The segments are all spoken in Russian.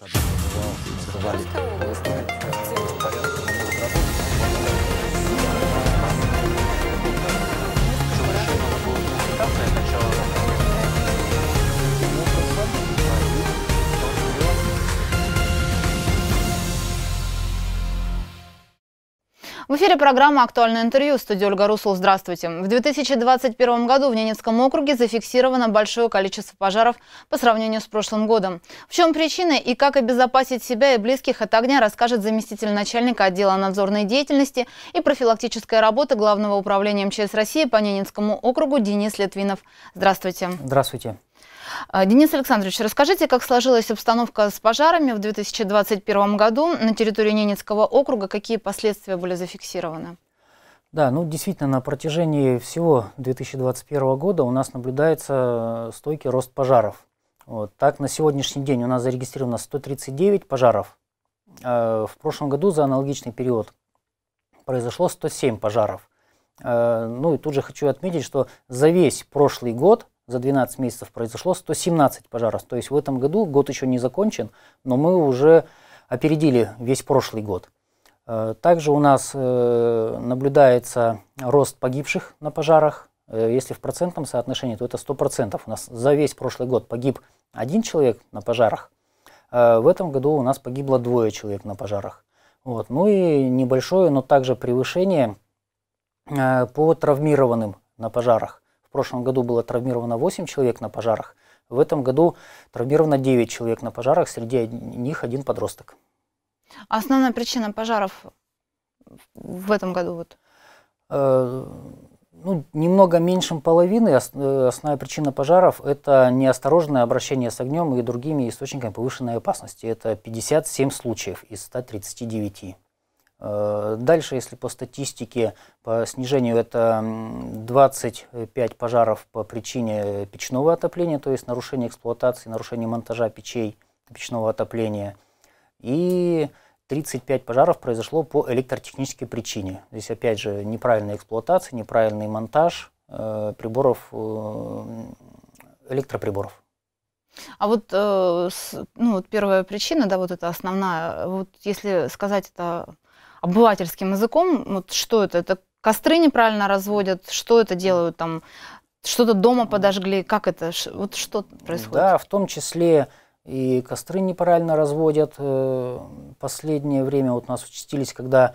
Давай. эфире программа «Актуальное интервью» в студии Ольга Русул. Здравствуйте. В 2021 году в Ненецком округе зафиксировано большое количество пожаров по сравнению с прошлым годом. В чем причины и как обезопасить себя и близких от огня, расскажет заместитель начальника отдела надзорной деятельности и профилактической работы Главного управления МЧС России по Ненецкому округу Денис Литвинов. Здравствуйте. Здравствуйте. А, Денис Александрович, расскажите, как сложилась обстановка с пожарами в 2021 году на территории Ненецкого округа, какие последствия были зафиксированы? Да, ну действительно, на протяжении всего 2021 года у нас наблюдается э, стойкий рост пожаров. Вот. Так, на сегодняшний день у нас зарегистрировано 139 пожаров. А, в прошлом году за аналогичный период произошло 107 пожаров. А, ну и тут же хочу отметить, что за весь прошлый год за 12 месяцев произошло 117 пожаров. То есть в этом году год еще не закончен, но мы уже опередили весь прошлый год. Э, также у нас э, наблюдается рост погибших на пожарах. Э, если в процентном соотношении, то это 100%. У нас за весь прошлый год погиб один человек на пожарах. В этом году у нас погибло двое человек на пожарах. Вот. Ну и небольшое, но также превышение по травмированным на пожарах. В прошлом году было травмировано 8 человек на пожарах. В этом году травмировано 9 человек на пожарах, среди них один подросток. основная причина пожаров в этом году? Вот? Э, ну, немного меньшим половины. Э, основная причина пожаров – это неосторожное обращение с огнем и другими источниками повышенной опасности. Это 57 случаев из 139. Э, дальше, если по статистике, по снижению это 25 пожаров по причине печного отопления, то есть нарушение эксплуатации, нарушение монтажа печей печного отопления. И 35 пожаров произошло по электротехнической причине. Здесь опять же неправильная эксплуатация, неправильный монтаж э, приборов, э, электроприборов. А вот, ну, вот первая причина, да, вот это основная, вот если сказать это обывательским языком, вот что это? Это костры неправильно разводят, что это делают там, что-то дома подожгли, как это, вот что происходит? Да, в том числе и костры неправильно разводят. Э, последнее время вот у нас участились, когда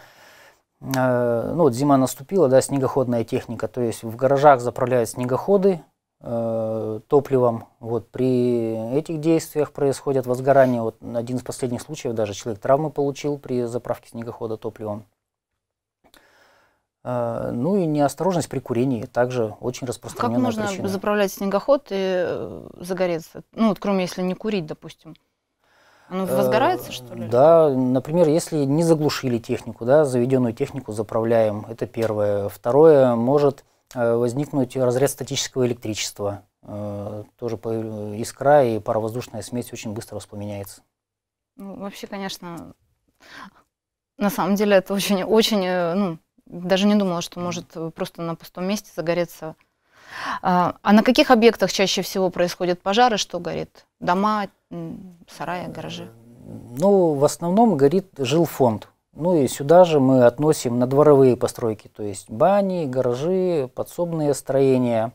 э, ну вот зима наступила, да, снегоходная техника, то есть в гаражах заправляют снегоходы, Э, топливом. Вот при этих действиях происходит возгорание. Вот один из последних случаев даже человек травмы получил при заправке снегохода топливом. Э, ну и неосторожность при курении также очень а распространенная Как можно причина. заправлять снегоход и э, загореться? Ну вот кроме если не курить, допустим. Оно возгорается, что ли? Да, например, если не заглушили технику, да, заведенную технику заправляем, это первое. Второе, может Э, возникнуть разряд статического электричества. Э, тоже э, искра и паровоздушная смесь очень быстро воспламеняется. Ну, вообще, конечно, на самом деле это очень, очень, ну, даже не думала, что может просто на пустом месте загореться. А, а на каких объектах чаще всего происходят пожары, что горит? Дома, сараи, гаражи? Ну, в основном горит жилфонд. Ну и сюда же мы относим на дворовые постройки, то есть бани, гаражи, подсобные строения.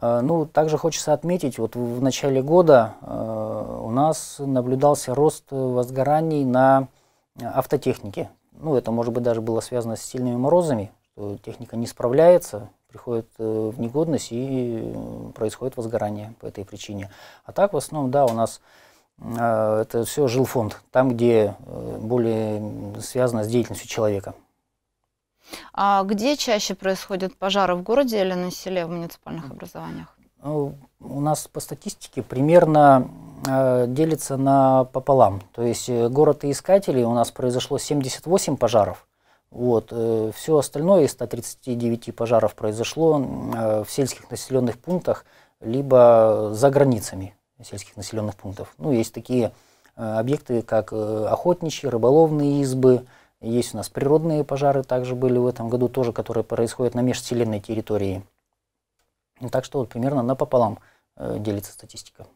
Э, ну, также хочется отметить, вот в начале года э, у нас наблюдался рост возгораний на э, автотехнике. Ну, это, может быть, даже было связано с сильными морозами, что техника не справляется, приходит в негодность и происходит возгорание по этой причине. А так, в основном, да, у нас а, это все жилфонд, там, где э, более связано с деятельностью человека. А где чаще происходят пожары, в городе или на селе, в муниципальных образованиях? Ну, у нас по статистике примерно э, делится на пополам. То есть э, город и искатели у нас произошло 78 пожаров. Вот. Все остальное из 139 пожаров произошло в сельских населенных пунктах, либо за границами сельских населенных пунктов. Ну, есть такие э, объекты, как э, охотничьи, рыболовные избы, есть у нас природные пожары, также были в этом году тоже, которые происходят на межселенной территории. Ну, так что вот примерно напополам э, делится статистика.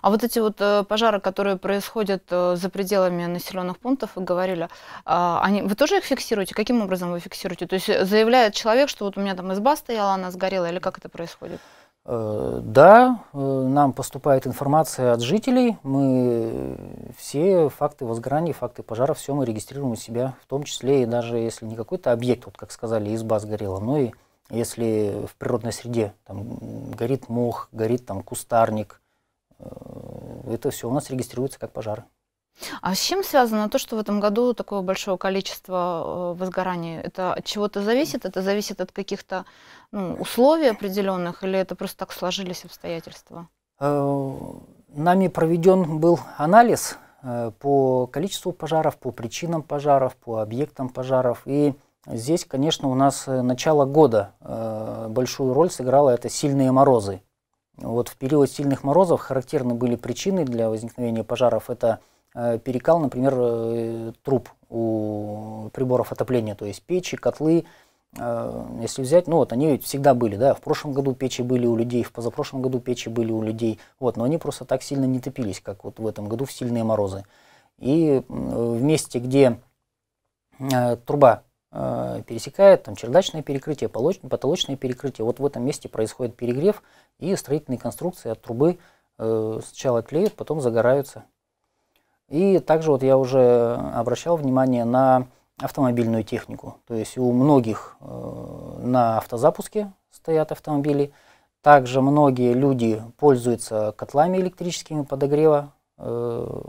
А вот эти вот пожары, которые происходят за пределами населенных пунктов, вы говорили, а, они, вы тоже их фиксируете? Каким образом вы фиксируете? То есть заявляет человек, что вот у меня там изба стояла, она сгорела, или как это происходит? Э, да, э, нам поступает информация от жителей, мы все факты возгораний, факты пожаров, все мы регистрируем у себя, в том числе и даже если не какой-то объект, вот как сказали, изба сгорела, но и если в природной среде там, горит мох, горит там кустарник, э, это все у нас регистрируется как пожары. А с чем связано то, что в этом году такое большое количество возгораний? Это от чего-то зависит? Это зависит от каких-то ну, условий определенных, или это просто так сложились обстоятельства? Э, нами проведен был анализ э, по количеству пожаров, по причинам пожаров, по объектам пожаров. И здесь, конечно, у нас э, начало года большую роль сыграло это сильные морозы. Вот в период сильных морозов характерны были причины для возникновения пожаров. Это перекал, например, труб у приборов отопления, то есть печи, котлы, Э, если взять, ну вот они ведь всегда были, да, в прошлом году печи были у людей, в позапрошлом году печи были у людей, вот, но они просто так сильно не топились, как вот в этом году в сильные морозы. И в месте, где э, труба э, пересекает, там чердачное перекрытие, потолочное перекрытие, вот в этом месте происходит перегрев, и строительные конструкции от трубы сначала клеят, потом загораются. И также вот я уже обращал внимание на автомобильную технику. То есть у многих э, на автозапуске стоят автомобили. Также многие люди пользуются котлами электрическими подогрева э,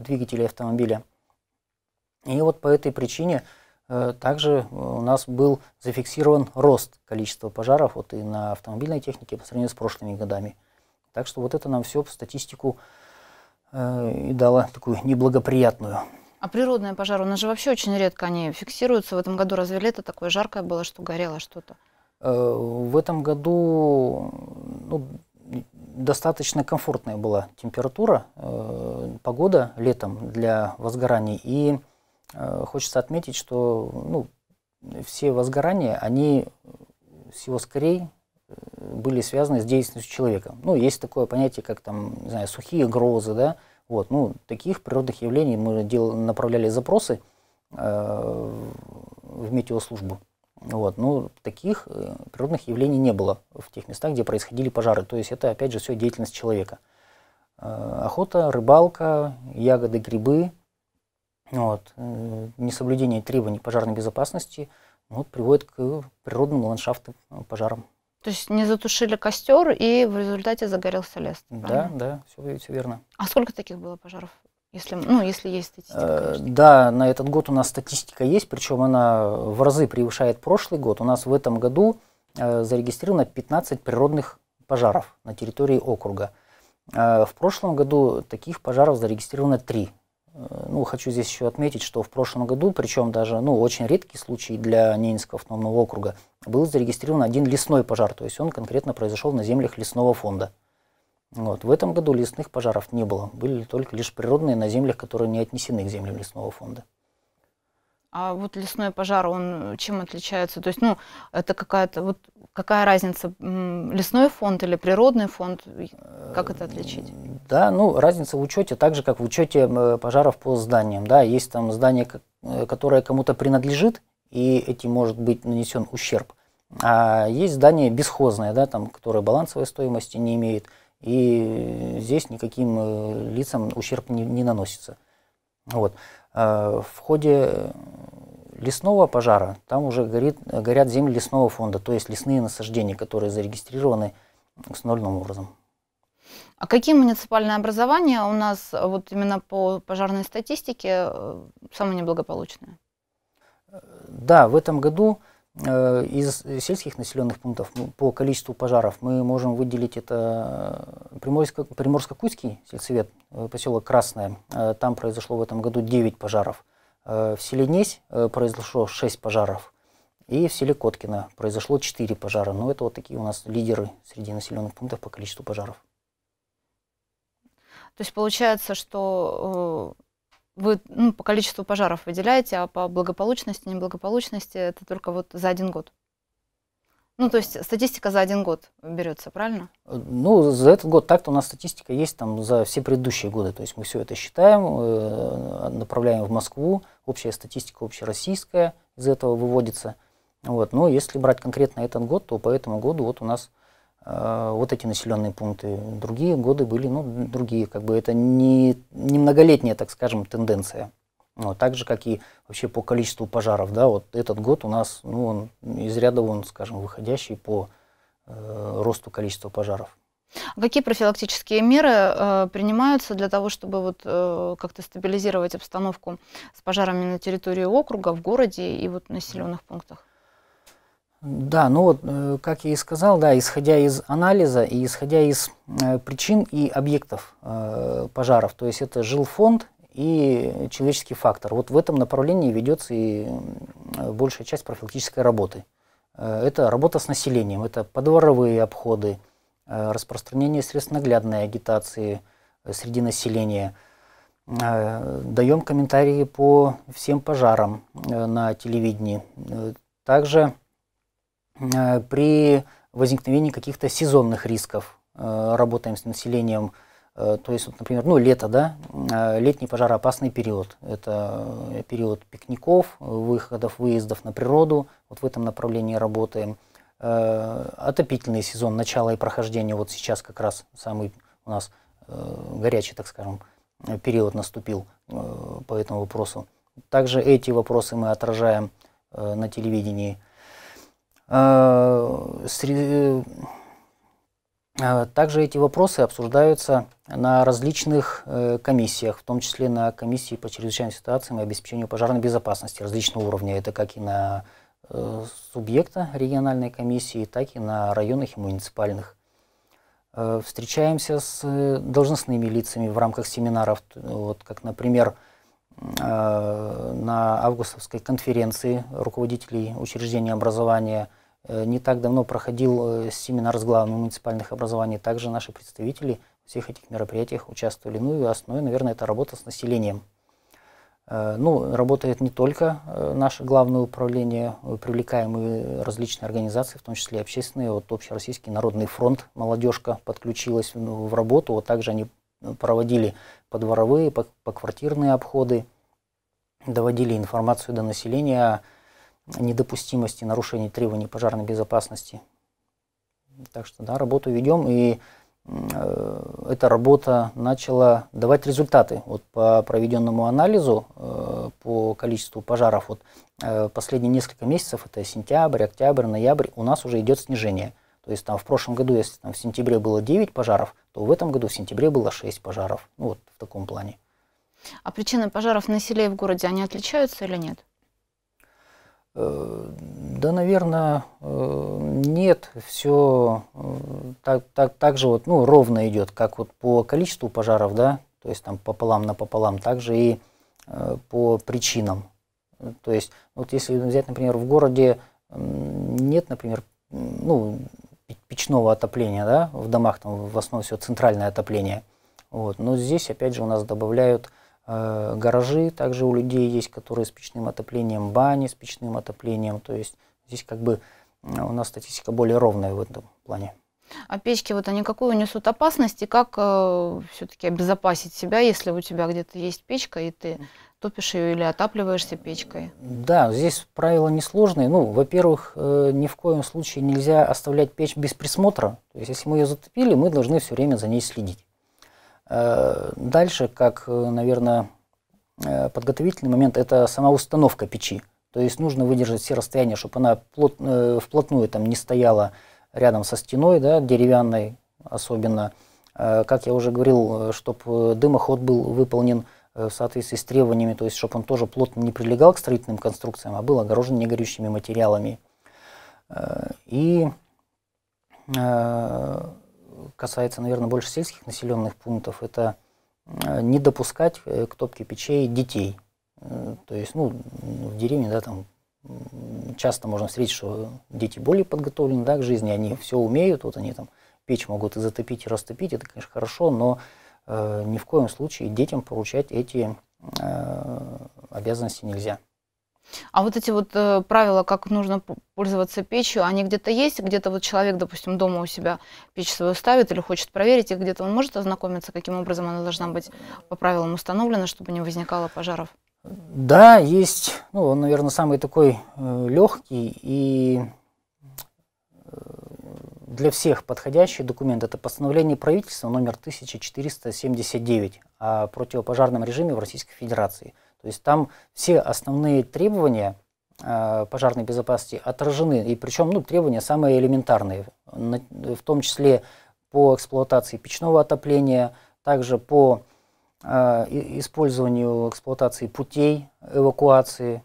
двигателей автомобиля. И вот по этой причине э, также у нас был зафиксирован рост количества пожаров вот и на автомобильной технике по сравнению с прошлыми годами. Так что вот это нам все по статистику э, и дало такую неблагоприятную. А природные пожары, у нас же вообще очень редко они фиксируются. В этом году разве лето такое жаркое было, что горело что-то? Э, в этом году ну, достаточно комфортная была температура, э, погода летом для возгораний. И э, хочется отметить, что ну, все возгорания, они всего скорее были связаны с деятельностью человека. Ну, есть такое понятие, как там, не знаю, сухие грозы, да, вот, ну, таких природных явлений мы дел, направляли запросы э, в метеослужбу. Вот, ну, таких э, природных явлений не было в тех местах, где происходили пожары. То есть это, опять же, все деятельность человека. Э, охота, рыбалка, ягоды, грибы, вот, э, несоблюдение требований пожарной безопасности ну, вот, приводит к природным ландшафтам, пожарам. То есть не затушили костер, и в результате загорелся лес. Да, да, все, все верно. А сколько таких было пожаров? Если, ну, если есть статистика. Э, конечно. Да, на этот год у нас статистика есть, причем она в разы превышает прошлый год. У нас в этом году э, зарегистрировано 15 природных пожаров на территории округа. Э, в прошлом году таких пожаров зарегистрировано 3. Э, ну, хочу здесь еще отметить, что в прошлом году, причем даже, ну, очень редкий случай для Ненецкого автономного округа, был зарегистрирован один лесной пожар, то есть он конкретно произошел на землях лесного фонда. Вот. В этом году лесных пожаров не было, были только лишь природные на землях, которые не отнесены к землям лесного фонда. А вот лесной пожар, он э, чем отличается? То есть, ну, это какая-то вот какая разница лесной фонд или природный фонд? Э, как это отличить? Да, ну разница в учете, так же как в учете пожаров по зданиям, да, есть там здание, э, которое кому-то принадлежит и этим может быть нанесен ущерб, а есть здание бесхозное, да, там, которое балансовой стоимости не имеет и здесь никаким лицам ущерб не, не наносится. Вот. Э, в ходе лесного пожара там уже горит, горят земли лесного фонда, то есть лесные насаждения, которые зарегистрированы установленным образом. А какие муниципальные образования у нас э, вот именно по пожарной статистике э, самые неблагополучные? Да, в этом году Э, из сельских населенных пунктов ну, по количеству пожаров мы можем выделить это э, Приморско-Кузский сельсовет э, поселок Красное. Там произошло в этом году 9 пожаров. В селе Несь произошло 6 пожаров. И в селе Коткино произошло 4 пожара. Но ну, это вот такие у нас лидеры среди населенных пунктов по количеству пожаров. То есть получается, что вы ну, по количеству пожаров выделяете, а по благополучности, неблагополучности это только вот за один год. Ну, то есть статистика за один год берется, правильно? Э, ну, за этот год так-то у нас статистика есть там за все предыдущие годы. То есть мы все это считаем, э, направляем в Москву. Общая статистика общероссийская из этого выводится. Вот. Но если брать конкретно этот год, то по этому году вот у нас Э, вот эти населенные пункты. Другие годы были, ну, другие, как бы это не, не многолетняя, так скажем, тенденция. Вот, так же, как и вообще по количеству пожаров, да, вот этот год у нас, ну, он из ряда он, скажем, выходящий по э, росту количества пожаров. А какие профилактические меры э, принимаются для того, чтобы вот э, как-то стабилизировать обстановку с пожарами на территории округа, в городе и вот населенных пунктах? Да, ну вот, э, как я и сказал, да, исходя из анализа и исходя из э, причин и объектов э, пожаров, то есть это жилфонд и человеческий фактор. Вот в этом направлении ведется и большая часть профилактической работы. Это работа с населением, это подворовые обходы, распространение средств наглядной агитации среди населения. Даем комментарии по всем пожарам на телевидении. Также Э, при возникновении каких-то сезонных рисков э, работаем с населением, э, то есть, вот, например, ну, лето, да, летний пожароопасный период. Это период пикников, выходов, выездов на природу. Вот в этом направлении работаем. Отопительный сезон, начало и прохождение. Вот сейчас как раз самый у нас горячий, так скажем, период наступил по этому вопросу. Также эти вопросы мы отражаем на телевидении – Э, э, а, также эти вопросы обсуждаются на различных э, комиссиях, в том числе на комиссии по чрезвычайным ситуациям и обеспечению пожарной безопасности различного уровня. Это как и на субъекта региональной комиссии, так и на районных и муниципальных. Встречаемся с должностными лицами в рамках семинаров, вот как, например, на августовской конференции руководителей учреждений образования – Э, не так давно проходил э, семинар с главами муниципальных образований. Также наши представители в всех этих мероприятиях участвовали. Ну и основной, наверное, это работа с населением. Э, ну, работает не только наше главное управление, привлекаемые различные организации, в том числе общественные. Вот Общероссийский народный фронт, молодежка подключилась ну, в работу. Вот также они проводили подворовые, поквартирные обходы, доводили информацию до населения о недопустимости нарушений требований пожарной безопасности. Так что, да, работу ведем, и э, эта работа начала давать результаты. Вот по проведенному анализу э, по количеству пожаров, вот э, последние несколько месяцев, это сентябрь, октябрь, ноябрь, у нас уже идет снижение. То есть там в прошлом году, если там в сентябре было 9 пожаров, то в этом году в сентябре было 6 пожаров. Ну вот в таком плане. А причины пожаров на селе и в городе, они отличаются или нет? Э, да, наверное, э, нет, все э, так, так, так же вот, ну, ровно идет, как вот по количеству пожаров, да, то есть там пополам на пополам, также и по причинам. То есть, вот если взять, например, в городе нет, например, ну, печного отопления, да, в домах там в основном все центральное отопление, вот, но здесь, опять же, у нас добавляют Э, гаражи также у людей есть, которые с печным отоплением, бани с печным отоплением. То есть здесь как бы э, у нас статистика более ровная в этом плане. А печки, вот они какую несут опасность, и как э, все-таки обезопасить себя, если у тебя где-то есть печка, и ты топишь ее или отапливаешься печкой? Да, здесь правила несложные. Ну, во-первых, э, ни в коем случае нельзя оставлять печь без присмотра. То есть, если мы ее затопили, мы должны все время за ней следить. Э, дальше, как, э, наверное, э, подготовительный момент, это сама установка печи. То есть нужно выдержать все расстояния, чтобы она плот, вплотную там не стояла рядом со стеной, да, деревянной особенно. Как я уже говорил, чтобы дымоход был выполнен в соответствии с требованиями, то есть чтобы он тоже плотно не прилегал к строительным конструкциям, а был огорожен негорючими материалами. И касается, наверное, больше сельских населенных пунктов, это э, не допускать э, к топке печей детей. Э, то есть, ну, в деревне, да, там часто можно встретить, что дети более подготовлены да, к жизни, они все умеют, вот они там печь могут и затопить, и растопить, это, конечно, хорошо, но э, ни в коем случае детям поручать эти э, обязанности нельзя. А вот эти вот э, правила, как нужно пользоваться печью, они где-то есть? Где-то вот человек, допустим, дома у себя печь свою ставит или хочет проверить, и где-то он может ознакомиться, каким образом она должна быть по правилам установлена, чтобы не возникало пожаров? Да, есть. Ну, он, наверное, самый такой э, легкий и э, для всех подходящий документ – это постановление правительства номер 1479 о противопожарном режиме в Российской Федерации – то есть там все основные требования э, пожарной безопасности отражены, и причем ну, требования самые элементарные, в том числе по эксплуатации печного отопления, также по э, использованию эксплуатации путей эвакуации,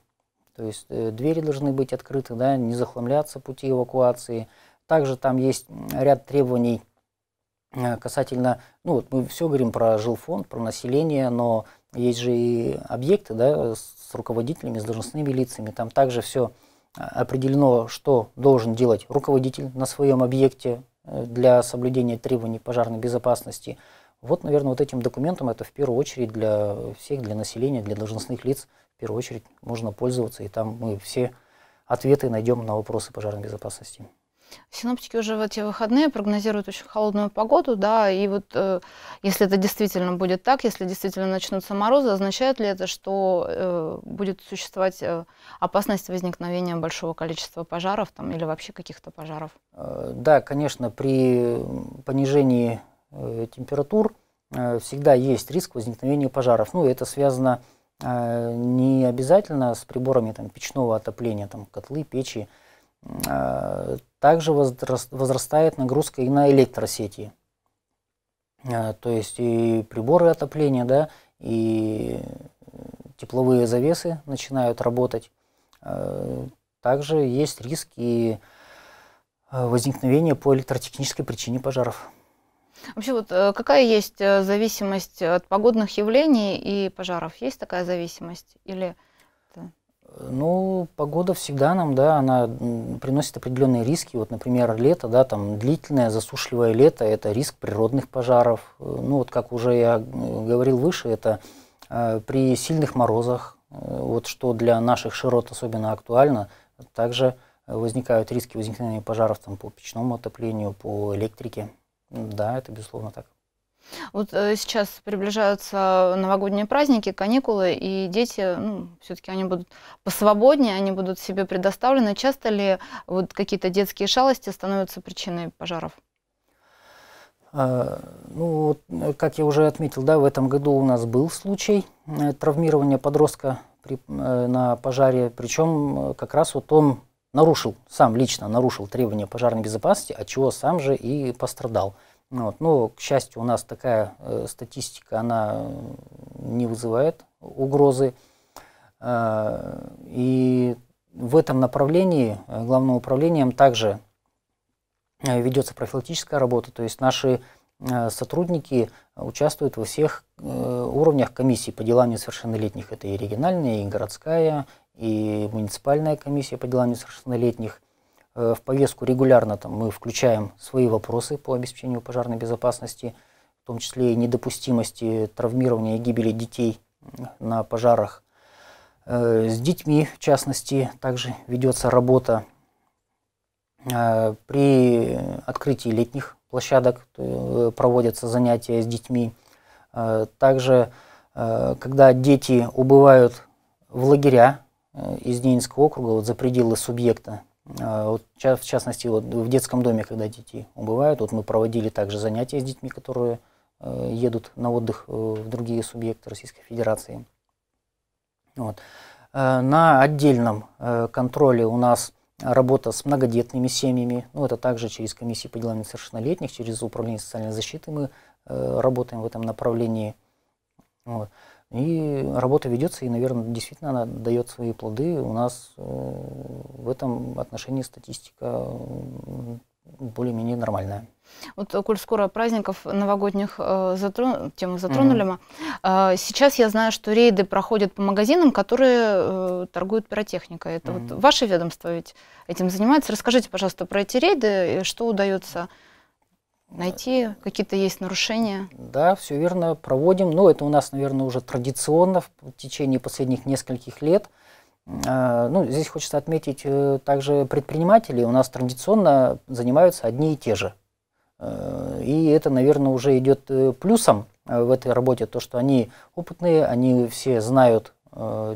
то есть э, двери должны быть открыты, да, не захламляться пути эвакуации. Также там есть ряд требований касательно, ну вот мы все говорим про жилфонд, про население, но есть же и объекты да, с руководителями, с должностными лицами. Там также все а, определено, что должен делать руководитель на своем объекте э, для соблюдения требований пожарной безопасности. Вот, наверное, вот этим документом это в первую очередь для всех, для населения, для должностных лиц в первую очередь можно пользоваться, и там мы все ответы найдем на вопросы пожарной безопасности. Синоптики уже в эти выходные прогнозируют очень холодную погоду, да, и вот э, если это действительно будет так, если действительно начнутся морозы, означает ли это, что э, будет существовать э, опасность возникновения большого количества пожаров там, или вообще каких-то пожаров? Э, да, конечно, при понижении э, температур э, всегда есть риск возникновения пожаров. Ну, это связано э, не обязательно с приборами там, печного отопления, там, котлы, печи, э, также возрастает нагрузка и на электросети. Э, то есть и приборы отопления, да, и тепловые завесы начинают работать. Э, также есть риск и э, возникновения по электротехнической причине пожаров. Вообще, вот какая есть зависимость от погодных явлений и пожаров? Есть такая зависимость? Или ну, погода всегда нам, да, она приносит определенные риски. Вот, например, лето, да, там длительное засушливое лето, это риск природных пожаров. Э, ну, вот как уже я э, говорил выше, это э, при сильных морозах, э, вот что для наших широт особенно актуально, также возникают риски возникновения пожаров там, по печному отоплению, по электрике. Да, это безусловно так. Вот э, сейчас приближаются новогодние праздники, каникулы, и дети, ну, все-таки они будут посвободнее, они будут себе предоставлены. Часто ли вот какие-то детские шалости становятся причиной пожаров? А, ну, э, как я уже отметил, да, в этом году у нас был случай э, травмирования подростка при, на пожаре, причем как раз вот он нарушил, сам лично нарушил требования пожарной безопасности, от чего сам же и пострадал. Вот. Но, ну, к счастью, у нас такая э, статистика, она э, не вызывает угрозы. Э, и в этом направлении э, главным управлением также э, ведется профилактическая работа, то есть наши сотрудники участвуют во всех уровнях комиссии по делам несовершеннолетних. Это и региональная, и городская, и муниципальная комиссия по делам несовершеннолетних. Э, в повестку регулярно там, мы включаем свои вопросы по обеспечению пожарной безопасности, в том числе и недопустимости травмирования и гибели детей на пожарах. Э, с детьми, в частности, также ведется работа э, при открытии летних площадок проводятся занятия с детьми. Также, когда дети убывают в лагеря из Ненецкого округа, вот за пределы субъекта, а, вот, в частности, вот в детском доме, когда детей убывают, вот мы проводили также занятия с детьми, которые э, едут на отдых э, в другие субъекты Российской Федерации. Вот. Э, на отдельном контроле у нас работа с многодетными семьями. Ну, это также через комиссии по делам несовершеннолетних, через управление социальной защиты мы работаем в этом направлении. Вот. И работа ведется, и, наверное, действительно она дает свои плоды. У нас э, в этом отношении статистика более-менее нормальная. Вот, э, коль скоро праздников новогодних э, затру... тему затронули mm-hmm. мы, э, сейчас я знаю, что рейды проходят по магазинам, которые э, торгуют пиротехникой. Это mm-hmm. вот ваше ведомство ведь этим занимается. Расскажите, пожалуйста, про эти рейды, и что удается найти, какие-то есть нарушения. Да, все верно, проводим. Но ну, это у нас, наверное, уже традиционно в течение последних нескольких лет. А, ну, здесь хочется отметить э, также предприниматели. У нас традиционно занимаются одни и те же. Э, и это, наверное, уже идет э, плюсом в этой работе, то, что они опытные, они все знают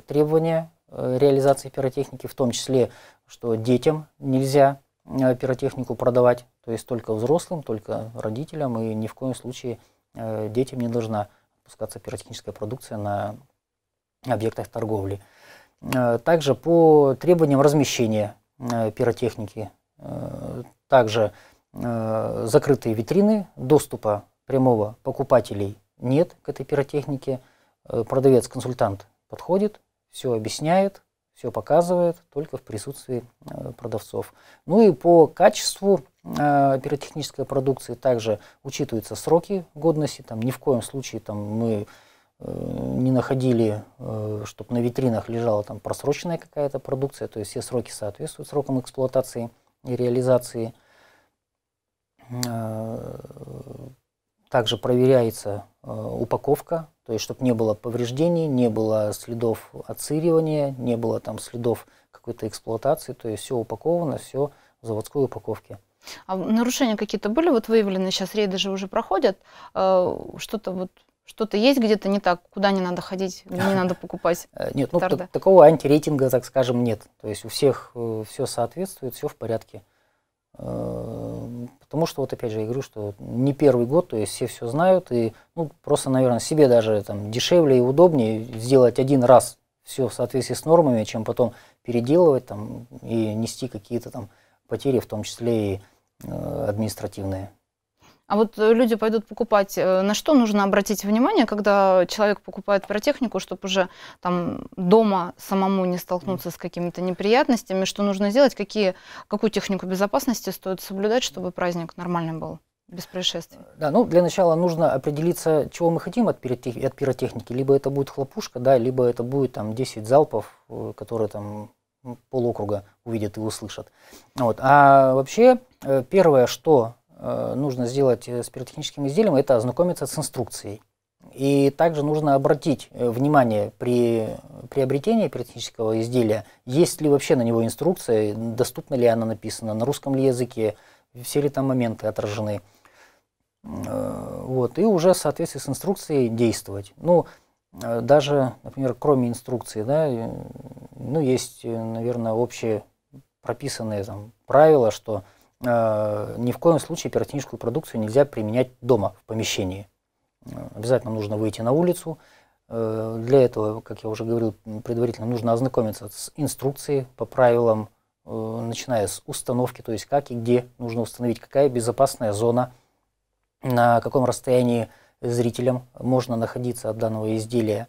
требования реализации пиротехники, в том числе, что детям нельзя пиротехнику продавать то есть только взрослым, только родителям, и ни в коем случае э, детям не должна пускаться пиротехническая продукция на объектах торговли. Э, также по требованиям размещения э, пиротехники, также закрытые витрины, доступа прямого покупателей нет к этой пиротехнике. Продавец-консультант подходит, все объясняет, все показывает только в присутствии продавцов. Ну и по качеству Э, пиротехнической продукции, также учитываются сроки годности, там ни в коем случае там, мы э, не находили, э, чтобы на витринах лежала там просроченная какая-то продукция, то есть все сроки соответствуют срокам эксплуатации и реализации. Также проверяется упаковка, то есть чтобы не было повреждений, не было следов отсыривания, не было там следов какой-то эксплуатации, то есть все упаковано, все в заводской упаковке. А нарушения какие-то были вот выявлены, сейчас рейды же уже проходят, э, что-то вот что-то есть где-то не так, куда не надо ходить, не надо покупать. Э, нет, ну такого антирейтинга, так скажем, нет. То есть у всех э, все соответствует, все в порядке. Э, потому что, вот опять же, я говорю, что не первый год, то есть все все знают, и ну, просто, наверное, себе даже там дешевле и удобнее сделать один раз все в соответствии с нормами, чем потом переделывать там и нести какие-то там потери, в том числе и э, административные. А вот э, люди пойдут покупать, э, на что нужно обратить внимание, когда человек покупает пиротехнику, чтобы уже там дома самому не столкнуться с какими-то неприятностями, что нужно сделать, какие, какую технику безопасности стоит соблюдать, чтобы праздник нормальный был? без происшествий? Да, ну для начала нужно определиться, чего мы хотим от, пиротехники. Либо это будет хлопушка, да, либо это будет там 10 залпов, которые там полукруга увидят и услышат. Вот. А вообще э, первое, что э, нужно сделать э, с пиротехническим изделием, это ознакомиться с инструкцией. И также нужно обратить внимание при приобретении пиротехнического изделия, есть ли вообще на него инструкция, доступна ли она написана, на русском ли языке, все ли там моменты отражены. Вот, и уже в соответствии с инструкцией действовать. Ну, Э, даже, например, кроме инструкции, да, ну, есть, э, наверное, общие прописанные там, правила, что э, ни в коем случае пиротехническую продукцию нельзя применять дома, в помещении. Э, обязательно нужно выйти на улицу. Э, для этого, как я уже говорил предварительно, нужно ознакомиться с инструкцией по правилам, э, начиная с установки, то есть как и где нужно установить, какая безопасная зона, на каком расстоянии зрителям можно находиться от данного изделия.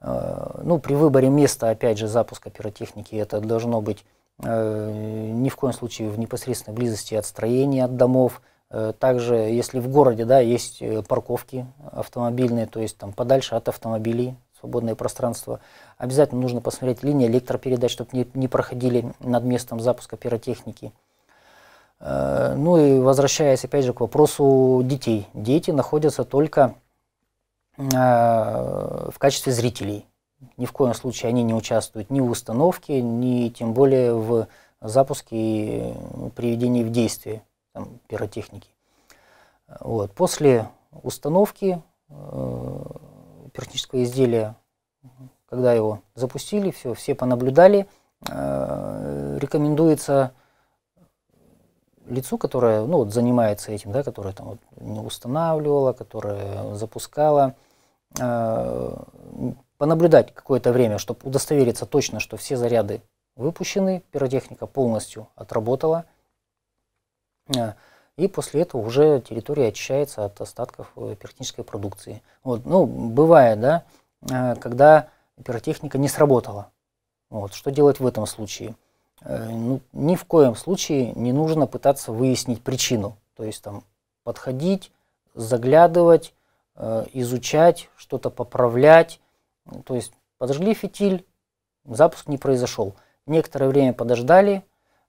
Э, ну, при выборе места, опять же, запуска пиротехники, это должно быть э, ни в коем случае в непосредственной близости от строения, от домов. Э, также, если в городе, да, есть парковки автомобильные, то есть там подальше от автомобилей, свободное пространство. Обязательно нужно посмотреть линии электропередач, чтобы не, не проходили над местом запуска пиротехники. Э, ну и возвращаясь опять же к вопросу детей. Дети находятся только э, в качестве зрителей. Ни в коем случае они не участвуют ни в установке, ни тем более в запуске и приведении в действие там, пиротехники. Вот. После установки э, пиротехнического изделия, когда его запустили, все, все понаблюдали, э, рекомендуется лицу, которое ну, вот, занимается этим, да, которое там, вот, устанавливало, которое запускало, э, понаблюдать какое-то время, чтобы удостовериться точно, что все заряды выпущены, пиротехника полностью отработала. Э, и после этого уже территория очищается от остатков э, пиротехнической продукции. Вот, ну, бывает, да, э, когда пиротехника не сработала. Вот, что делать в этом случае? Э, ну, ни в коем случае не нужно пытаться выяснить причину. То есть там подходить, заглядывать, э, изучать, что-то поправлять. То есть подожгли фитиль, запуск не произошел. Некоторое время подождали,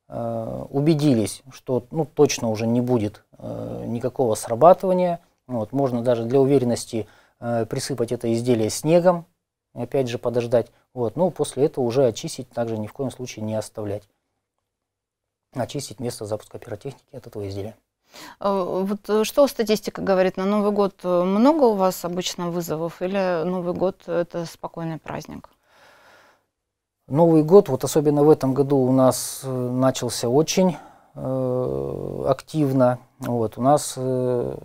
э, убедились, что ну, точно уже не будет никакого срабатывания. Вот, можно даже для уверенности присыпать это изделие снегом, опять же подождать. Вот, но после этого уже очистить также ни в коем случае не оставлять. Очистить место запуска пиротехники от этого изделия. А, вот э, что статистика говорит? На Новый год э, много у вас обычно вызовов или Новый год это спокойный праздник? Новый год, вот особенно в этом году у нас э, начался очень э, активно. Вот, у нас э,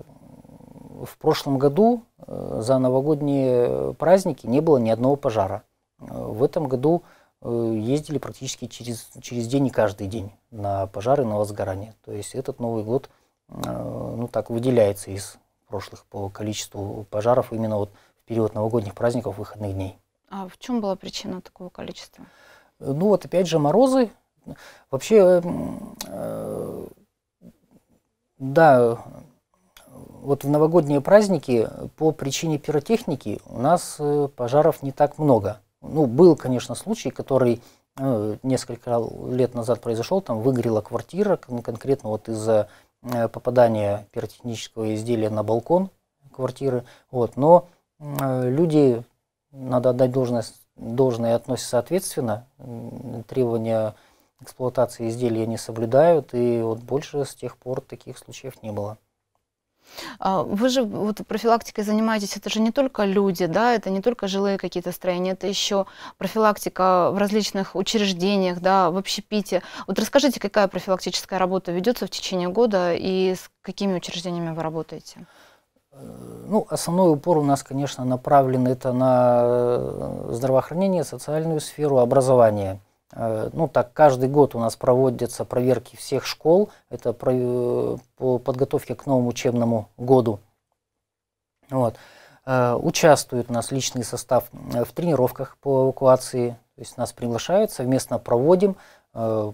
в прошлом году э, за новогодние праздники не было ни одного пожара. В этом году э, ездили практически через, через день и каждый день на пожары, на возгорание. То есть этот Новый год э, ну, так выделяется из прошлых по количеству пожаров именно вот в период новогодних праздников, выходных дней. А в чем была причина такого количества? Э, ну вот опять же морозы. Вообще, э, да, вот в новогодние праздники по причине пиротехники у нас пожаров не так много – ну, был, конечно, случай, который э, несколько лет назад произошел, там выгорела квартира, конкретно вот из-за э, попадания пиротехнического изделия на балкон квартиры. Вот. Но э, люди, надо отдать должное, должное относятся соответственно, требования эксплуатации изделия не соблюдают, и вот больше с тех пор таких случаев не было. А, вы же вот профилактикой занимаетесь, это же не только люди, да, это не только жилые какие-то строения, это еще профилактика в различных учреждениях, да, в общепите. Вот расскажите, какая профилактическая работа ведется в течение года и с какими учреждениями вы работаете? Э, ну, основной упор у нас, конечно, направлен это на э, здравоохранение, социальную сферу, образование. Э, ну так, каждый год у нас проводятся проверки всех школ, это э, по подготовке к новому учебному году. Вот. Э, участвует у нас личный состав в тренировках по эвакуации, то есть нас приглашают, совместно проводим.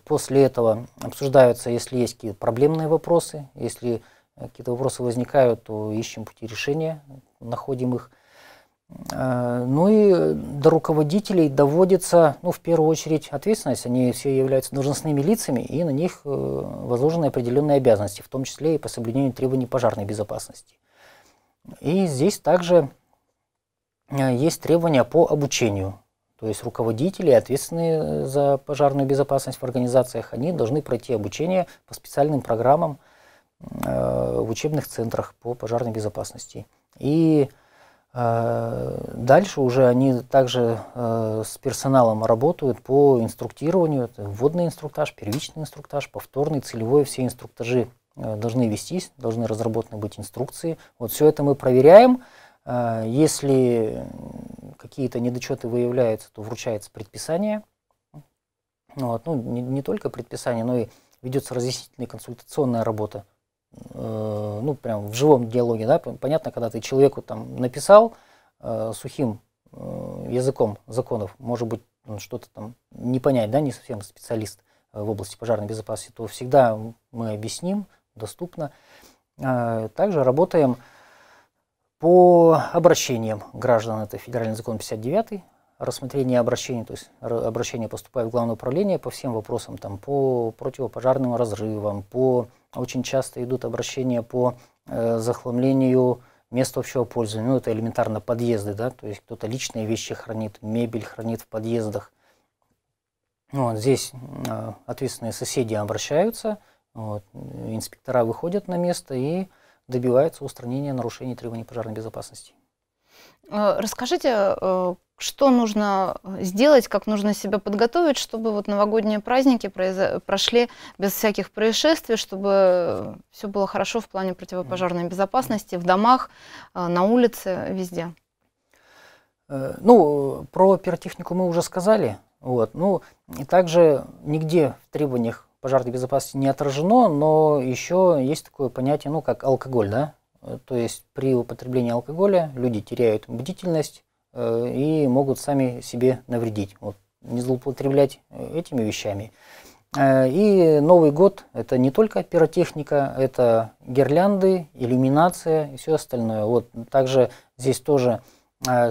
После этого обсуждаются, если есть какие-то проблемные вопросы, если какие-то вопросы возникают, то ищем пути решения, находим их. Э, ну и до руководителей доводится, ну, в первую очередь, ответственность. Они все являются должностными лицами, и на них э, возложены определенные обязанности, в том числе и по соблюдению требований пожарной безопасности. И здесь также э, есть требования по обучению. То есть руководители, ответственные за пожарную безопасность в организациях, они должны пройти обучение по специальным программам в учебных центрах по пожарной безопасности. И Э, дальше уже они также э, с персоналом работают по инструктированию. Это вводный инструктаж, первичный инструктаж, повторный, целевой. Все инструктажи э, должны вестись, должны разработаны быть инструкции. Вот все это мы проверяем. Если какие-то недочеты выявляются, то вручается предписание. Вот. Ну, не, не только предписание, но и ведется разъяснительная консультационная работа Э, ну, прям в живом диалоге, да, понятно, когда ты человеку там написал э, сухим э, языком законов, может быть, он что-то там не понять, да, не совсем специалист э, в области пожарной безопасности, то всегда мы объясним доступно. Э, также работаем по обращениям граждан, это федеральный закон 59 рассмотрение обращений, то есть обращения поступают в Главное управление по всем вопросам, там, по противопожарным разрывам, по очень часто идут обращения по э, захламлению мест общего пользования, ну это элементарно подъезды, да, то есть кто-то личные вещи хранит, мебель хранит в подъездах. Ну, вот здесь э, ответственные соседи обращаются, вот, инспектора выходят на место и добиваются устранения нарушений требований пожарной безопасности. Э, расскажите, э, что нужно э, сделать, как нужно себя подготовить, чтобы вот новогодние праздники прошли без всяких происшествий, чтобы э, все было хорошо в плане противопожарной безопасности в домах, э, на улице, везде. Ну, про пиротехнику мы уже сказали. Вот. Ну, и также нигде в требованиях пожарной безопасности не отражено, но еще есть такое понятие, ну, как алкоголь, да? То есть при употреблении алкоголя люди теряют бдительность, Э, и могут сами себе навредить. Вот, не злоупотреблять э, этими вещами. Э, и Новый год – это не только пиротехника, это гирлянды, иллюминация и все остальное. Вот также здесь тоже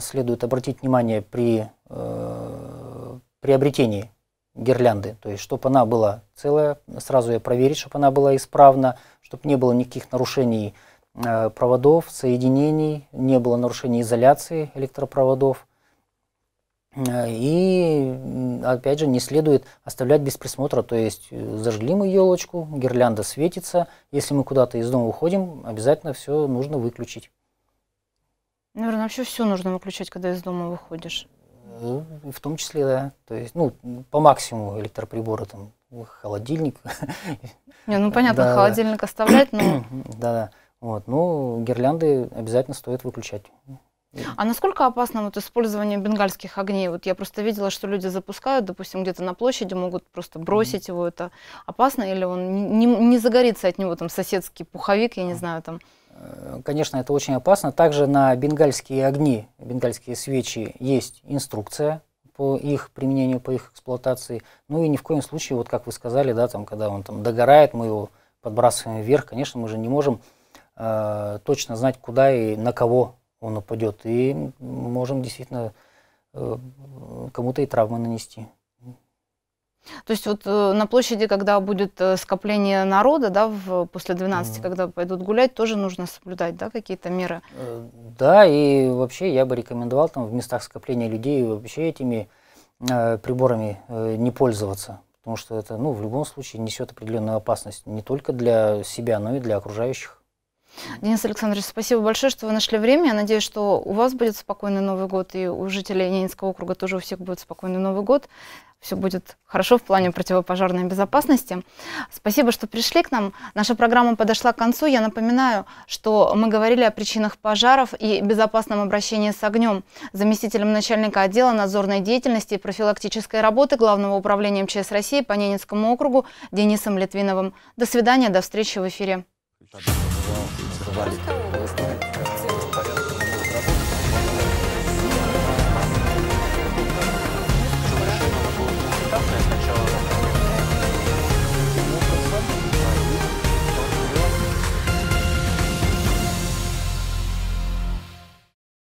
следует обратить внимание при э, приобретении гирлянды, то есть чтобы она была целая, сразу ее проверить, чтобы она была исправна, чтобы не было никаких нарушений э, Э, проводов, соединений, не было нарушения изоляции электропроводов. Э, и, опять же, не следует оставлять без присмотра, то есть э, зажгли мы елочку, гирлянда светится, если мы куда-то из дома уходим, обязательно все нужно выключить. Наверное, вообще все нужно выключать, когда из дома выходишь. В том числе, да. То есть, ну, по максимуму электроприборы, там, холодильник. Не, ну понятно, холодильник оставлять, но... Да, да. Вот, ну, гирлянды обязательно стоит выключать. А насколько опасно вот использование бенгальских огней? Вот я просто видела, что люди запускают, допустим, где-то на площади, могут просто бросить mm-hmm. его. Это опасно или он не, не загорится от него там соседский пуховик, я не знаю, там? Э, конечно, это очень опасно. Также на бенгальские огни, бенгальские свечи есть инструкция по их применению, по их эксплуатации. Ну и ни в коем случае, вот как вы сказали, да, там, когда он там догорает, мы его подбрасываем вверх, конечно, мы же не можем э, точно знать, куда и на кого он упадет. И можем действительно э, кому-то и травмы нанести. То есть вот э, на площади, когда будет э, скопление народа, да, в, после 12, mm. когда пойдут гулять, тоже нужно соблюдать, да, какие-то меры? Э, да, и вообще я бы рекомендовал там в местах скопления людей вообще этими э, приборами э, не пользоваться, потому что это, ну, в любом случае несет определенную опасность не только для себя, но и для окружающих. Денис Александрович, спасибо большое, что вы нашли время. Я надеюсь, что у вас будет спокойный Новый год, и у жителей Ненецкого округа тоже у всех будет спокойный Новый год. Все будет хорошо в плане противопожарной безопасности. Спасибо, что пришли к нам. Наша программа подошла к концу. Я напоминаю, что мы говорили о причинах пожаров и безопасном обращении с огнем. Заместителем начальника отдела надзорной деятельности и профилактической работы Главного управления МЧС России по Ненецкому округу Денисом Литвиновым. До свидания, до встречи в эфире. Спасибо. vale.